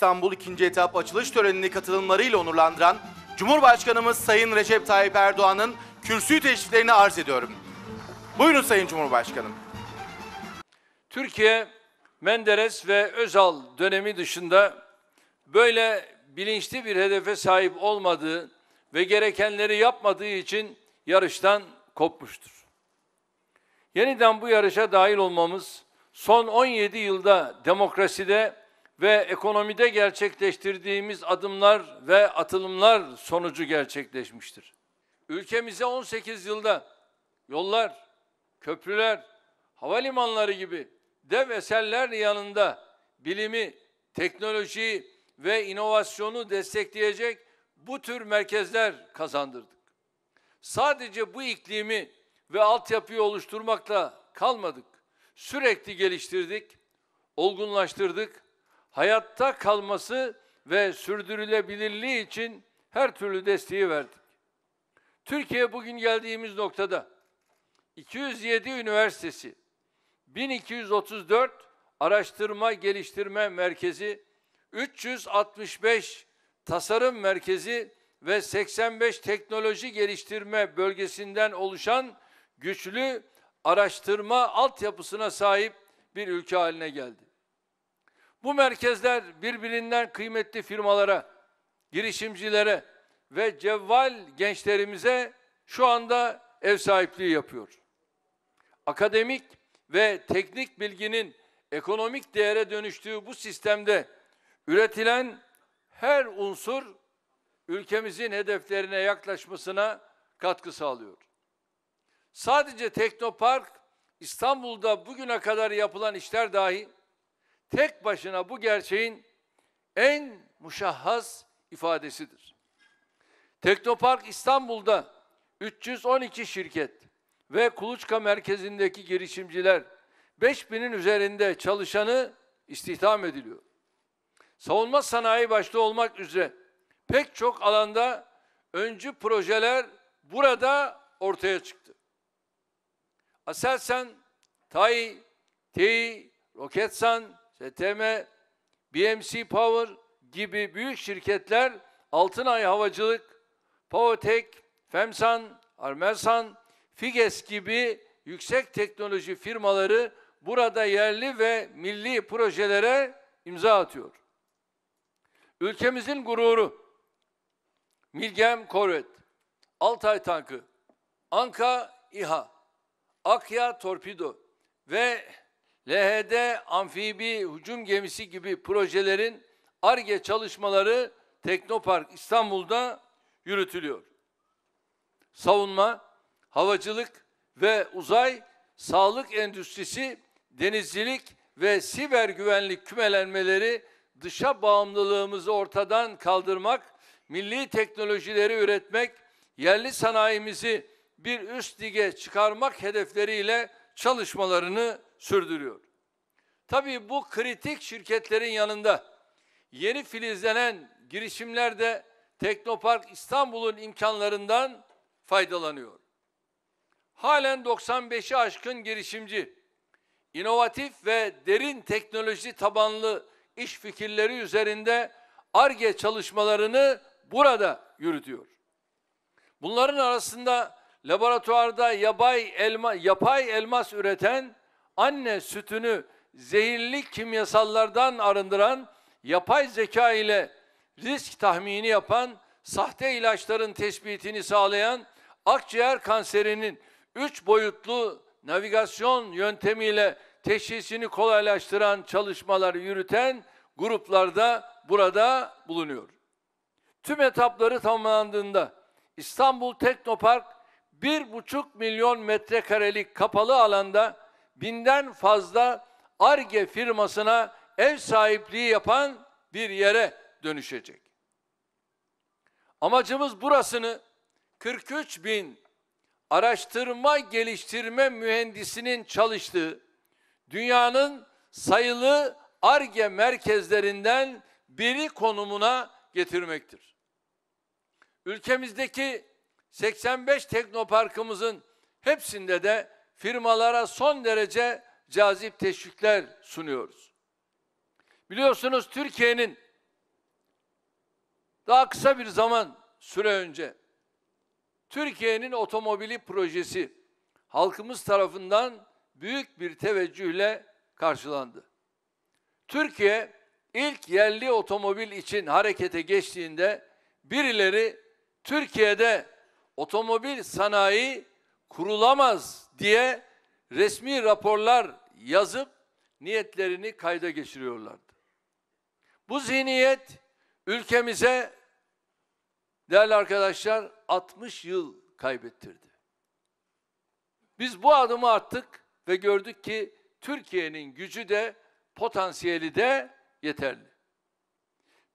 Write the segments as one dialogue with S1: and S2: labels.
S1: İstanbul 2. etap açılış törenini katılımlarıyla onurlandıran Cumhurbaşkanımız Sayın Recep Tayyip Erdoğan'ın kürsüyü teşriflerini arz ediyorum. Buyurun Sayın Cumhurbaşkanım. Türkiye Menderes ve Özal dönemi dışında böyle bilinçli bir hedefe sahip olmadığı ve gerekenleri yapmadığı için yarıştan kopmuştur. Yeniden bu yarışa dahil olmamız son 17 yılda demokraside ve ekonomide gerçekleştirdiğimiz adımlar ve atılımlar sonucu gerçekleşmiştir. Ülkemize 18 yılda yollar, köprüler, havalimanları gibi dev eserler yanında bilimi, teknolojiyi ve inovasyonu destekleyecek bu tür merkezler kazandırdık. Sadece bu iklimi ve altyapıyı oluşturmakla kalmadık. Sürekli geliştirdik, olgunlaştırdık hayatta kalması ve sürdürülebilirliği için her türlü desteği verdik. Türkiye bugün geldiğimiz noktada 207 üniversitesi, 1234 araştırma geliştirme merkezi, 365 tasarım merkezi ve 85 teknoloji geliştirme bölgesinden oluşan güçlü araştırma altyapısına sahip bir ülke haline geldi. Bu merkezler birbirinden kıymetli firmalara, girişimcilere ve cevval gençlerimize şu anda ev sahipliği yapıyor. Akademik ve teknik bilginin ekonomik değere dönüştüğü bu sistemde üretilen her unsur ülkemizin hedeflerine yaklaşmasına katkı sağlıyor. Sadece Teknopark İstanbul'da bugüne kadar yapılan işler dahi tek başına bu gerçeğin en muşahhas ifadesidir. Teknopark İstanbul'da 312 şirket ve Kuluçka merkezindeki girişimciler 5000'in üzerinde çalışanı istihdam ediliyor. Savunma sanayi başta olmak üzere pek çok alanda öncü projeler burada ortaya çıktı. Aselsan, TAI, TEİ, Roketsan, STM, BMC Power gibi büyük şirketler Altınay Havacılık, Powertek, Femsan, Armersan, Figes gibi yüksek teknoloji firmaları burada yerli ve milli projelere imza atıyor. Ülkemizin gururu Milgem Korvet, Altay Tankı, Anka İHA, Akya Torpido ve LHD amfibi hücum gemisi gibi projelerin ARGE çalışmaları Teknopark İstanbul'da yürütülüyor. Savunma, havacılık ve uzay, sağlık endüstrisi, denizcilik ve siber güvenlik kümelenmeleri dışa bağımlılığımızı ortadan kaldırmak, milli teknolojileri üretmek, yerli sanayimizi bir üst lige çıkarmak hedefleriyle çalışmalarını sürdürüyor. Tabii bu kritik şirketlerin yanında yeni filizlenen girişimler de Teknopark İstanbul'un imkanlarından faydalanıyor. Halen 95'i aşkın girişimci, inovatif ve derin teknoloji tabanlı iş fikirleri üzerinde ARGE çalışmalarını burada yürütüyor. Bunların arasında laboratuvarda yapay, elma, yapay elmas üreten anne sütünü zehirli kimyasallardan arındıran, yapay zeka ile risk tahmini yapan, sahte ilaçların tespitini sağlayan, akciğer kanserinin üç boyutlu navigasyon yöntemiyle teşhisini kolaylaştıran çalışmaları yürüten gruplarda burada bulunuyor. Tüm etapları tamamlandığında İstanbul Teknopark 1,5 milyon metrekarelik kapalı alanda binden fazla ARGE firmasına ev sahipliği yapan bir yere dönüşecek. Amacımız burasını 43 bin araştırma geliştirme mühendisinin çalıştığı dünyanın sayılı ARGE merkezlerinden biri konumuna getirmektir. Ülkemizdeki 85 teknoparkımızın hepsinde de firmalara son derece cazip teşvikler sunuyoruz. Biliyorsunuz Türkiye'nin daha kısa bir zaman süre önce Türkiye'nin otomobili projesi halkımız tarafından büyük bir teveccühle karşılandı. Türkiye ilk yerli otomobil için harekete geçtiğinde birileri Türkiye'de otomobil sanayi kurulamaz diye resmi raporlar yazıp niyetlerini kayda geçiriyorlardı. Bu zihniyet ülkemize değerli arkadaşlar 60 yıl kaybettirdi. Biz bu adımı attık ve gördük ki Türkiye'nin gücü de potansiyeli de yeterli.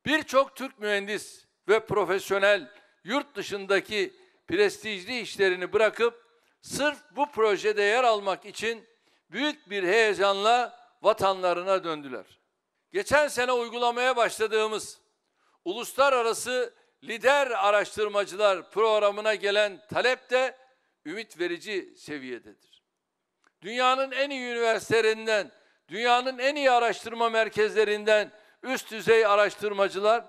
S1: Birçok Türk mühendis ve profesyonel yurt dışındaki prestijli işlerini bırakıp sırf bu projede yer almak için büyük bir heyecanla vatanlarına döndüler. Geçen sene uygulamaya başladığımız uluslararası lider araştırmacılar programına gelen talep de ümit verici seviyededir. Dünyanın en iyi üniversitelerinden, dünyanın en iyi araştırma merkezlerinden üst düzey araştırmacılar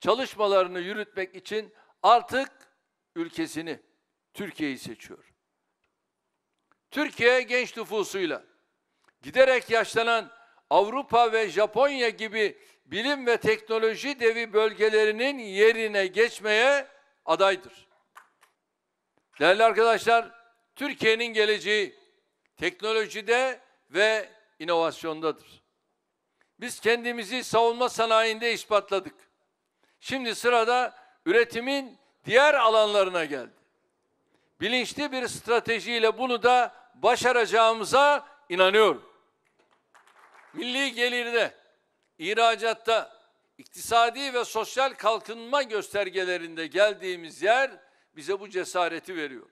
S1: çalışmalarını yürütmek için artık ülkesini, Türkiye'yi seçiyor. Türkiye genç nüfusuyla giderek yaşlanan Avrupa ve Japonya gibi bilim ve teknoloji devi bölgelerinin yerine geçmeye adaydır. Değerli arkadaşlar, Türkiye'nin geleceği teknolojide ve inovasyondadır. Biz kendimizi savunma sanayinde ispatladık. Şimdi sırada üretimin diğer alanlarına geldi. Bilinçli bir stratejiyle bunu da başaracağımıza inanıyorum. Milli gelirde, ihracatta, iktisadi ve sosyal kalkınma göstergelerinde geldiğimiz yer bize bu cesareti veriyor.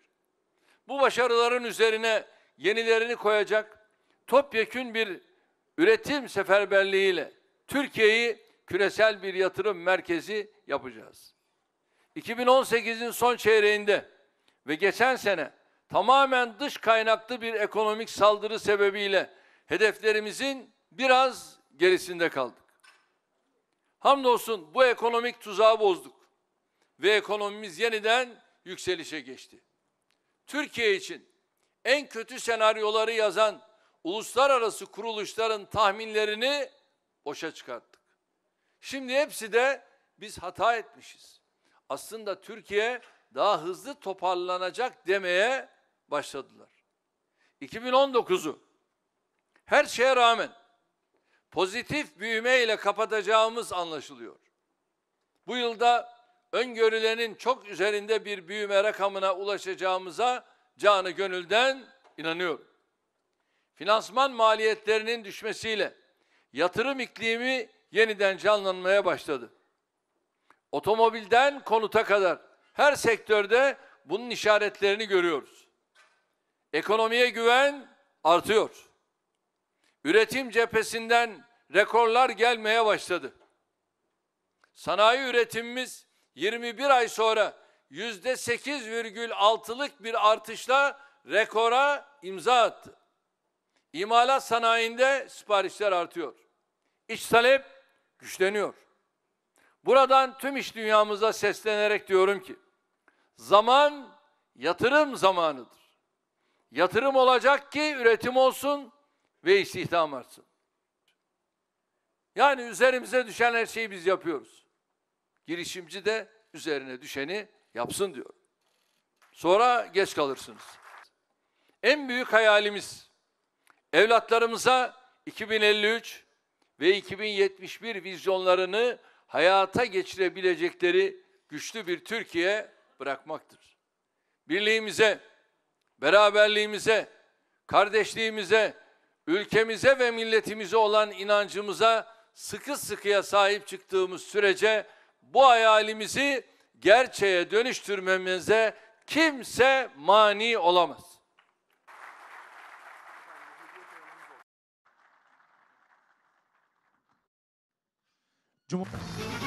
S1: Bu başarıların üzerine yenilerini koyacak topyekün bir üretim seferberliğiyle Türkiye'yi küresel bir yatırım merkezi yapacağız. 2018'in son çeyreğinde ve geçen sene tamamen dış kaynaklı bir ekonomik saldırı sebebiyle hedeflerimizin biraz gerisinde kaldık. Hamdolsun bu ekonomik tuzağı bozduk ve ekonomimiz yeniden yükselişe geçti. Türkiye için en kötü senaryoları yazan uluslararası kuruluşların tahminlerini boşa çıkarttık. Şimdi hepsi de biz hata etmişiz. Aslında Türkiye daha hızlı toparlanacak demeye başladılar. 2019'u her şeye rağmen pozitif büyüme ile kapatacağımız anlaşılıyor. Bu yılda öngörülenin çok üzerinde bir büyüme rakamına ulaşacağımıza canı gönülden inanıyorum. Finansman maliyetlerinin düşmesiyle yatırım iklimi yeniden canlanmaya başladı. Otomobilden konuta kadar her sektörde bunun işaretlerini görüyoruz. Ekonomiye güven artıyor. Üretim cephesinden rekorlar gelmeye başladı. Sanayi üretimimiz 21 ay sonra yüzde 8,6'lık bir artışla rekora imza attı. İmalat sanayinde siparişler artıyor. İç talep güçleniyor. Buradan tüm iş dünyamıza seslenerek diyorum ki zaman yatırım zamanıdır. Yatırım olacak ki üretim olsun ve istihdam artsın. Yani üzerimize düşen her şeyi biz yapıyoruz. Girişimci de üzerine düşeni yapsın diyor. Sonra geç kalırsınız. En büyük hayalimiz evlatlarımıza 2053 ve 2071 vizyonlarını hayata geçirebilecekleri güçlü bir Türkiye bırakmaktır. Birliğimize beraberliğimize, kardeşliğimize, ülkemize ve milletimize olan inancımıza sıkı sıkıya sahip çıktığımız sürece bu hayalimizi gerçeğe dönüştürmemize kimse mani olamaz. Cumhur